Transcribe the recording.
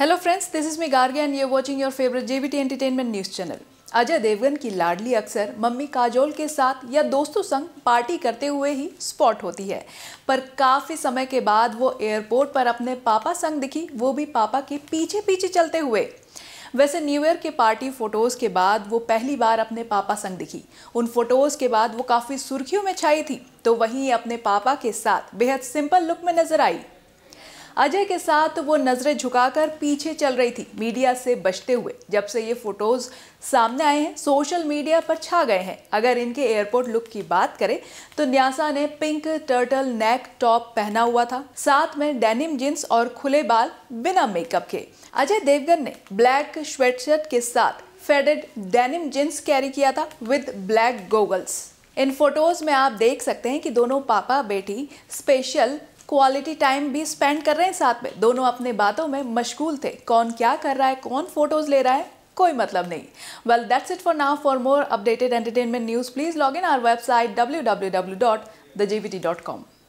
hello friends this is me Garge and you watching your favourite JBT entertainment news channel Ajay Devgan की लाडली अक्सर mummy Kajol के साथ या दोस्तों संग पार्टी करते हुए ही स्पॉट होती है पर काफ़ी समय के बाद वो एयरपोर्ट पर अपने पापा संग दिखी वो भी पापा के पीछे पीछे चलते हुए वैसे न्यू ईयर के पार्टी फ़ोटोज़ के बाद वो पहली बार अपने पापा संग दिखी उन फ़ोटोज़ के बाद वो काफ़ी सुर्खियों में छाई थी तो वहीं अपने पापा के साथ बेहद सिंपल लुक में नजर आई अजय के साथ वो नजरें झुकाकर पीछे चल रही थी मीडिया से बचते हुए जब से ये फोटोज सामने आए हैं सोशल मीडिया पर छा गए हैं अगर इनके एयरपोर्ट लुक की बात करें तो न्यासा ने पिंक टर्टल नेक टॉप पहना हुआ था साथ में डेनिम जींस और खुले बाल बिना मेकअप के अजय देवगन ने ब्लैक स्वेटशर्ट के साथ फेडेड डेनिम जींस कैरी किया था विद ब्लैक गोगल्स इन फोटोज में आप देख सकते हैं कि दोनों पापा बेटी स्पेशल क्वालिटी टाइम भी स्पेंड कर रहे हैं साथ में दोनों अपने बातों में मशगूल थे कौन क्या कर रहा है कौन फोटोज ले रहा है कोई मतलब नहीं well that's it for now for more updated entertainment news please log in our website W W W dot the G T dot com